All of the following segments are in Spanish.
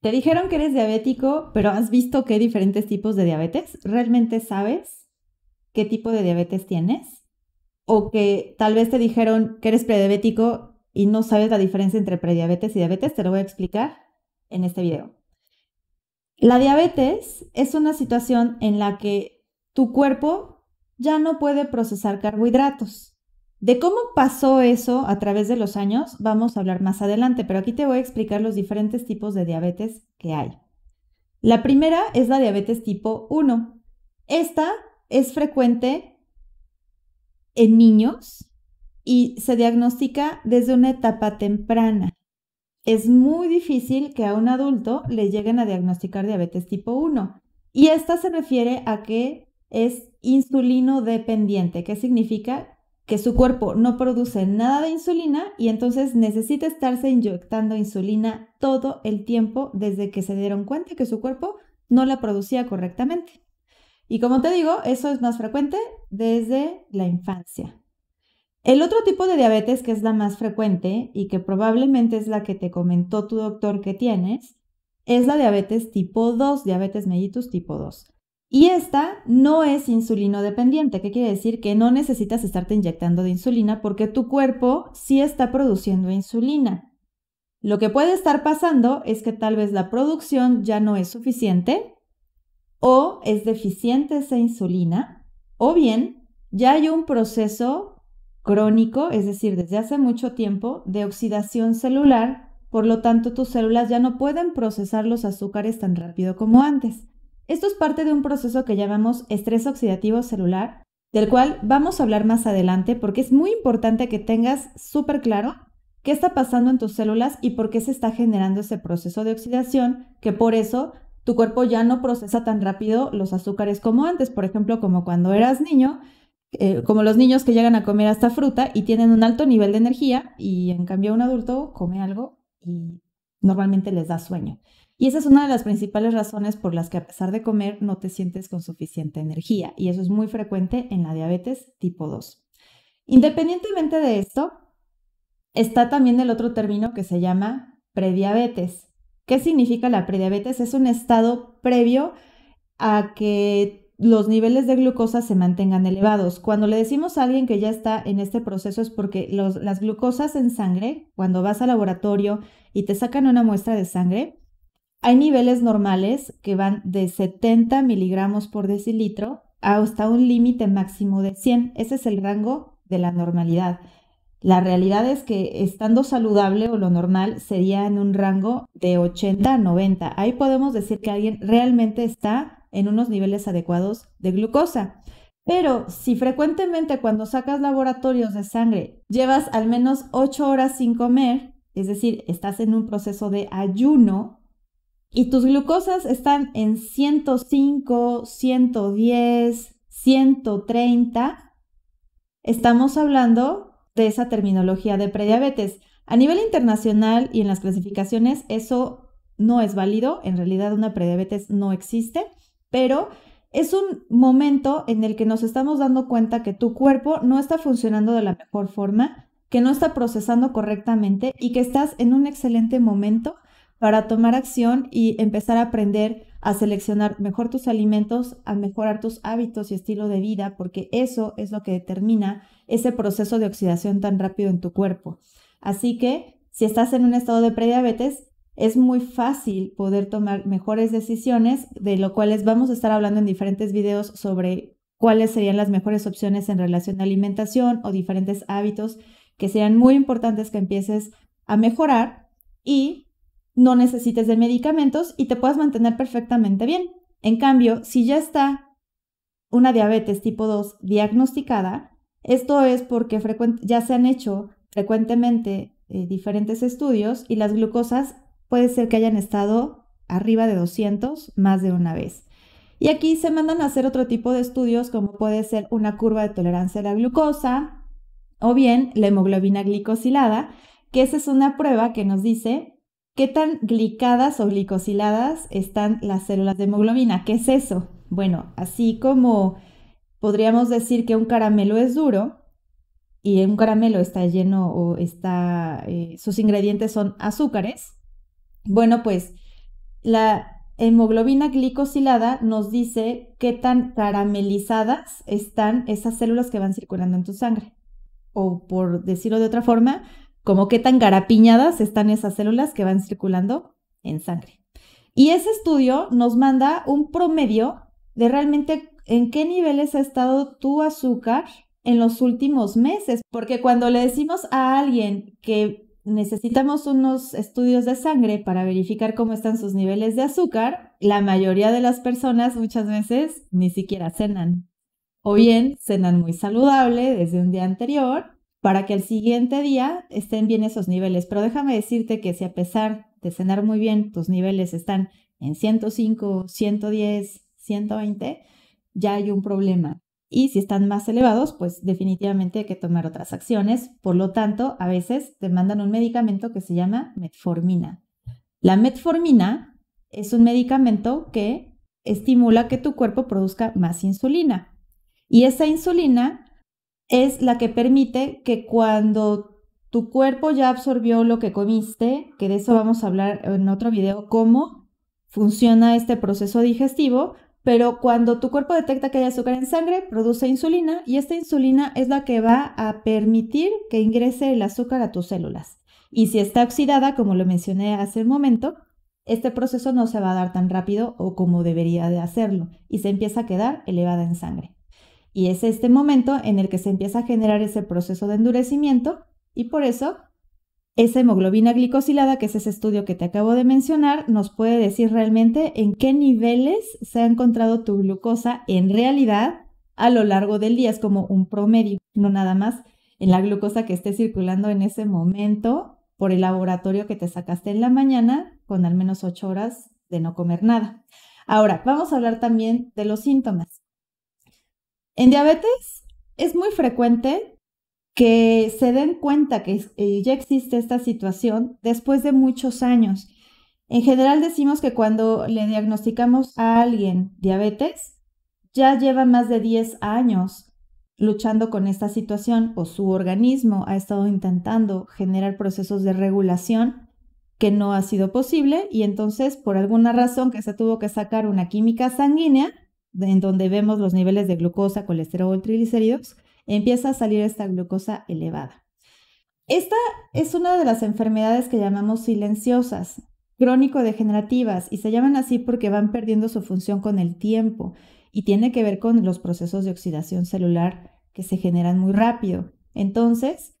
¿Te dijeron que eres diabético, pero has visto que hay diferentes tipos de diabetes? ¿Realmente sabes qué tipo de diabetes tienes? ¿O que tal vez te dijeron que eres prediabético y no sabes la diferencia entre prediabetes y diabetes? Te lo voy a explicar en este video. La diabetes es una situación en la que tu cuerpo ya no puede procesar carbohidratos. De cómo pasó eso a través de los años vamos a hablar más adelante, pero aquí te voy a explicar los diferentes tipos de diabetes que hay. La primera es la diabetes tipo 1. Esta es frecuente en niños y se diagnostica desde una etapa temprana. Es muy difícil que a un adulto le lleguen a diagnosticar diabetes tipo 1. Y esta se refiere a que es insulino dependiente, que significa que su cuerpo no produce nada de insulina y entonces necesita estarse inyectando insulina todo el tiempo desde que se dieron cuenta que su cuerpo no la producía correctamente. Y como te digo, eso es más frecuente desde la infancia. El otro tipo de diabetes que es la más frecuente y que probablemente es la que te comentó tu doctor que tienes, es la diabetes tipo 2, diabetes mellitus tipo 2. Y esta no es insulino dependiente, que quiere decir? Que no necesitas estarte inyectando de insulina porque tu cuerpo sí está produciendo insulina. Lo que puede estar pasando es que tal vez la producción ya no es suficiente o es deficiente esa insulina o bien ya hay un proceso crónico, es decir, desde hace mucho tiempo, de oxidación celular, por lo tanto tus células ya no pueden procesar los azúcares tan rápido como antes. Esto es parte de un proceso que llamamos estrés oxidativo celular, del cual vamos a hablar más adelante porque es muy importante que tengas súper claro qué está pasando en tus células y por qué se está generando ese proceso de oxidación, que por eso tu cuerpo ya no procesa tan rápido los azúcares como antes, por ejemplo, como cuando eras niño, eh, como los niños que llegan a comer hasta fruta y tienen un alto nivel de energía y en cambio un adulto come algo y normalmente les da sueño. Y esa es una de las principales razones por las que a pesar de comer no te sientes con suficiente energía. Y eso es muy frecuente en la diabetes tipo 2. Independientemente de esto, está también el otro término que se llama prediabetes. ¿Qué significa la prediabetes? Es un estado previo a que los niveles de glucosa se mantengan elevados. Cuando le decimos a alguien que ya está en este proceso es porque las glucosas en sangre, cuando vas al laboratorio y te sacan una muestra de sangre, hay niveles normales que van de 70 miligramos por decilitro hasta un límite máximo de 100. Ese es el rango de la normalidad. La realidad es que estando saludable o lo normal sería en un rango de 80 a 90. Ahí podemos decir que alguien realmente está en unos niveles adecuados de glucosa. Pero si frecuentemente cuando sacas laboratorios de sangre llevas al menos 8 horas sin comer, es decir, estás en un proceso de ayuno, y tus glucosas están en 105, 110, 130, estamos hablando de esa terminología de prediabetes. A nivel internacional y en las clasificaciones eso no es válido, en realidad una prediabetes no existe, pero es un momento en el que nos estamos dando cuenta que tu cuerpo no está funcionando de la mejor forma, que no está procesando correctamente y que estás en un excelente momento para tomar acción y empezar a aprender a seleccionar mejor tus alimentos, a mejorar tus hábitos y estilo de vida, porque eso es lo que determina ese proceso de oxidación tan rápido en tu cuerpo. Así que si estás en un estado de prediabetes, es muy fácil poder tomar mejores decisiones, de lo cuales vamos a estar hablando en diferentes videos sobre cuáles serían las mejores opciones en relación a alimentación o diferentes hábitos que serían muy importantes que empieces a mejorar y no necesites de medicamentos y te puedas mantener perfectamente bien. En cambio, si ya está una diabetes tipo 2 diagnosticada, esto es porque ya se han hecho frecuentemente eh, diferentes estudios y las glucosas puede ser que hayan estado arriba de 200 más de una vez. Y aquí se mandan a hacer otro tipo de estudios como puede ser una curva de tolerancia a la glucosa o bien la hemoglobina glicosilada, que esa es una prueba que nos dice ¿Qué tan glicadas o glicosiladas están las células de hemoglobina? ¿Qué es eso? Bueno, así como podríamos decir que un caramelo es duro y un caramelo está lleno o está, eh, sus ingredientes son azúcares, bueno, pues la hemoglobina glicosilada nos dice qué tan caramelizadas están esas células que van circulando en tu sangre. O por decirlo de otra forma, como qué tan garapiñadas están esas células que van circulando en sangre. Y ese estudio nos manda un promedio de realmente en qué niveles ha estado tu azúcar en los últimos meses, porque cuando le decimos a alguien que necesitamos unos estudios de sangre para verificar cómo están sus niveles de azúcar, la mayoría de las personas muchas veces ni siquiera cenan. O bien cenan muy saludable desde un día anterior para que el siguiente día estén bien esos niveles. Pero déjame decirte que si a pesar de cenar muy bien, tus niveles están en 105, 110, 120, ya hay un problema. Y si están más elevados, pues definitivamente hay que tomar otras acciones. Por lo tanto, a veces te mandan un medicamento que se llama metformina. La metformina es un medicamento que estimula que tu cuerpo produzca más insulina. Y esa insulina es la que permite que cuando tu cuerpo ya absorbió lo que comiste, que de eso vamos a hablar en otro video, cómo funciona este proceso digestivo, pero cuando tu cuerpo detecta que hay azúcar en sangre, produce insulina y esta insulina es la que va a permitir que ingrese el azúcar a tus células. Y si está oxidada, como lo mencioné hace un momento, este proceso no se va a dar tan rápido o como debería de hacerlo y se empieza a quedar elevada en sangre. Y es este momento en el que se empieza a generar ese proceso de endurecimiento y por eso esa hemoglobina glicosilada, que es ese estudio que te acabo de mencionar, nos puede decir realmente en qué niveles se ha encontrado tu glucosa en realidad a lo largo del día. Es como un promedio, no nada más en la glucosa que esté circulando en ese momento por el laboratorio que te sacaste en la mañana con al menos 8 horas de no comer nada. Ahora, vamos a hablar también de los síntomas. En diabetes es muy frecuente que se den cuenta que eh, ya existe esta situación después de muchos años. En general decimos que cuando le diagnosticamos a alguien diabetes, ya lleva más de 10 años luchando con esta situación o su organismo ha estado intentando generar procesos de regulación que no ha sido posible y entonces por alguna razón que se tuvo que sacar una química sanguínea, en donde vemos los niveles de glucosa, colesterol, triglicéridos, empieza a salir esta glucosa elevada. Esta es una de las enfermedades que llamamos silenciosas, crónico-degenerativas, y se llaman así porque van perdiendo su función con el tiempo y tiene que ver con los procesos de oxidación celular que se generan muy rápido. Entonces,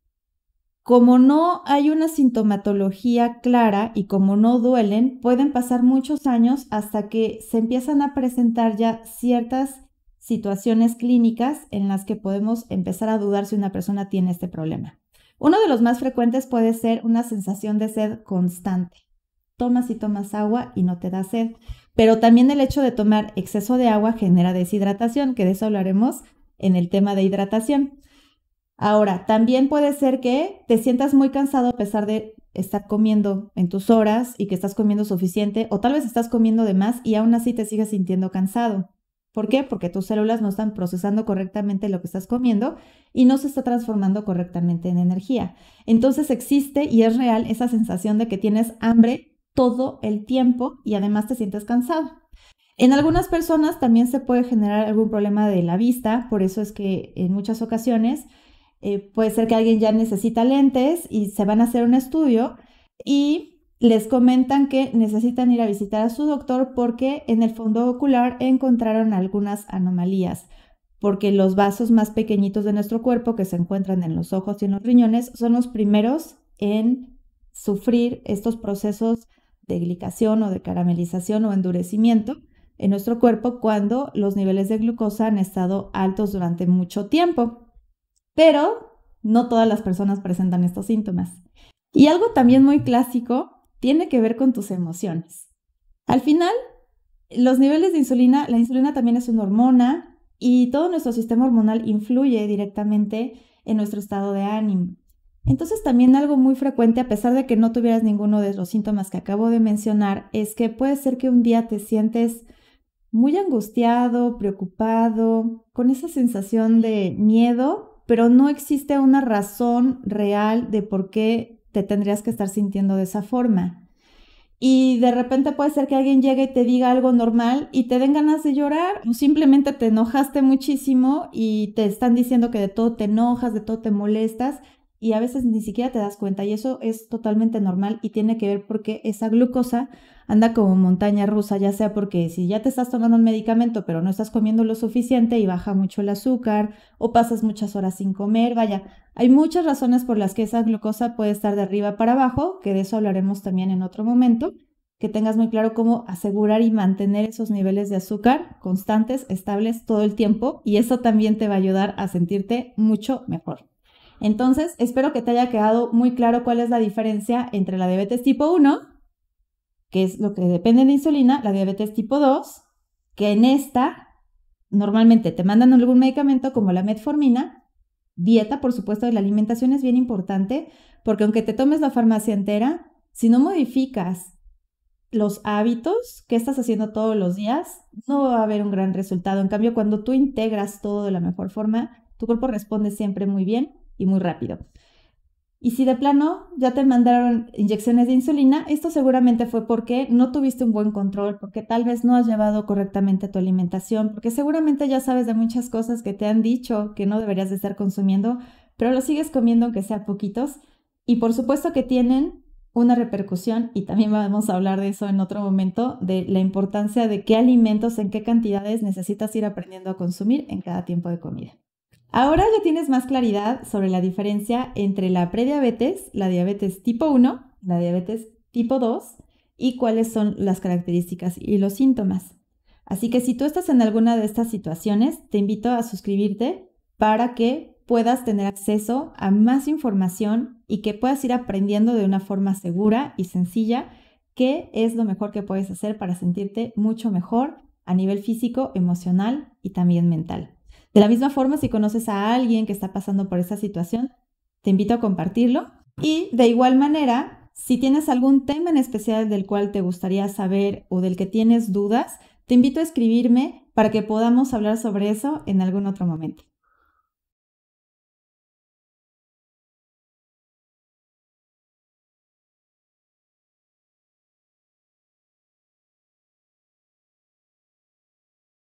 como no hay una sintomatología clara y como no duelen, pueden pasar muchos años hasta que se empiezan a presentar ya ciertas situaciones clínicas en las que podemos empezar a dudar si una persona tiene este problema. Uno de los más frecuentes puede ser una sensación de sed constante. Tomas y tomas agua y no te da sed, pero también el hecho de tomar exceso de agua genera deshidratación, que de eso hablaremos en el tema de hidratación. Ahora, también puede ser que te sientas muy cansado a pesar de estar comiendo en tus horas y que estás comiendo suficiente o tal vez estás comiendo de más y aún así te sigues sintiendo cansado. ¿Por qué? Porque tus células no están procesando correctamente lo que estás comiendo y no se está transformando correctamente en energía. Entonces existe y es real esa sensación de que tienes hambre todo el tiempo y además te sientes cansado. En algunas personas también se puede generar algún problema de la vista, por eso es que en muchas ocasiones eh, puede ser que alguien ya necesita lentes y se van a hacer un estudio y les comentan que necesitan ir a visitar a su doctor porque en el fondo ocular encontraron algunas anomalías, porque los vasos más pequeñitos de nuestro cuerpo que se encuentran en los ojos y en los riñones son los primeros en sufrir estos procesos de glicación o de caramelización o endurecimiento en nuestro cuerpo cuando los niveles de glucosa han estado altos durante mucho tiempo pero no todas las personas presentan estos síntomas. Y algo también muy clásico tiene que ver con tus emociones. Al final, los niveles de insulina, la insulina también es una hormona y todo nuestro sistema hormonal influye directamente en nuestro estado de ánimo. Entonces también algo muy frecuente, a pesar de que no tuvieras ninguno de los síntomas que acabo de mencionar, es que puede ser que un día te sientes muy angustiado, preocupado, con esa sensación de miedo pero no existe una razón real de por qué te tendrías que estar sintiendo de esa forma. Y de repente puede ser que alguien llegue y te diga algo normal y te den ganas de llorar o simplemente te enojaste muchísimo y te están diciendo que de todo te enojas, de todo te molestas y a veces ni siquiera te das cuenta y eso es totalmente normal y tiene que ver porque esa glucosa anda como montaña rusa, ya sea porque si ya te estás tomando un medicamento pero no estás comiendo lo suficiente y baja mucho el azúcar o pasas muchas horas sin comer, vaya, hay muchas razones por las que esa glucosa puede estar de arriba para abajo, que de eso hablaremos también en otro momento, que tengas muy claro cómo asegurar y mantener esos niveles de azúcar constantes, estables todo el tiempo y eso también te va a ayudar a sentirte mucho mejor. Entonces, espero que te haya quedado muy claro cuál es la diferencia entre la diabetes tipo 1, que es lo que depende de insulina, la diabetes tipo 2, que en esta normalmente te mandan algún medicamento como la metformina, dieta, por supuesto, de la alimentación es bien importante, porque aunque te tomes la farmacia entera, si no modificas los hábitos que estás haciendo todos los días, no va a haber un gran resultado. En cambio, cuando tú integras todo de la mejor forma, tu cuerpo responde siempre muy bien y muy rápido. Y si de plano ya te mandaron inyecciones de insulina, esto seguramente fue porque no tuviste un buen control, porque tal vez no has llevado correctamente tu alimentación, porque seguramente ya sabes de muchas cosas que te han dicho que no deberías de estar consumiendo, pero lo sigues comiendo aunque sea poquitos. Y por supuesto que tienen una repercusión, y también vamos a hablar de eso en otro momento, de la importancia de qué alimentos, en qué cantidades necesitas ir aprendiendo a consumir en cada tiempo de comida. Ahora ya tienes más claridad sobre la diferencia entre la prediabetes, la diabetes tipo 1, la diabetes tipo 2 y cuáles son las características y los síntomas. Así que si tú estás en alguna de estas situaciones, te invito a suscribirte para que puedas tener acceso a más información y que puedas ir aprendiendo de una forma segura y sencilla qué es lo mejor que puedes hacer para sentirte mucho mejor a nivel físico, emocional y también mental. De la misma forma, si conoces a alguien que está pasando por esa situación, te invito a compartirlo. Y de igual manera, si tienes algún tema en especial del cual te gustaría saber o del que tienes dudas, te invito a escribirme para que podamos hablar sobre eso en algún otro momento.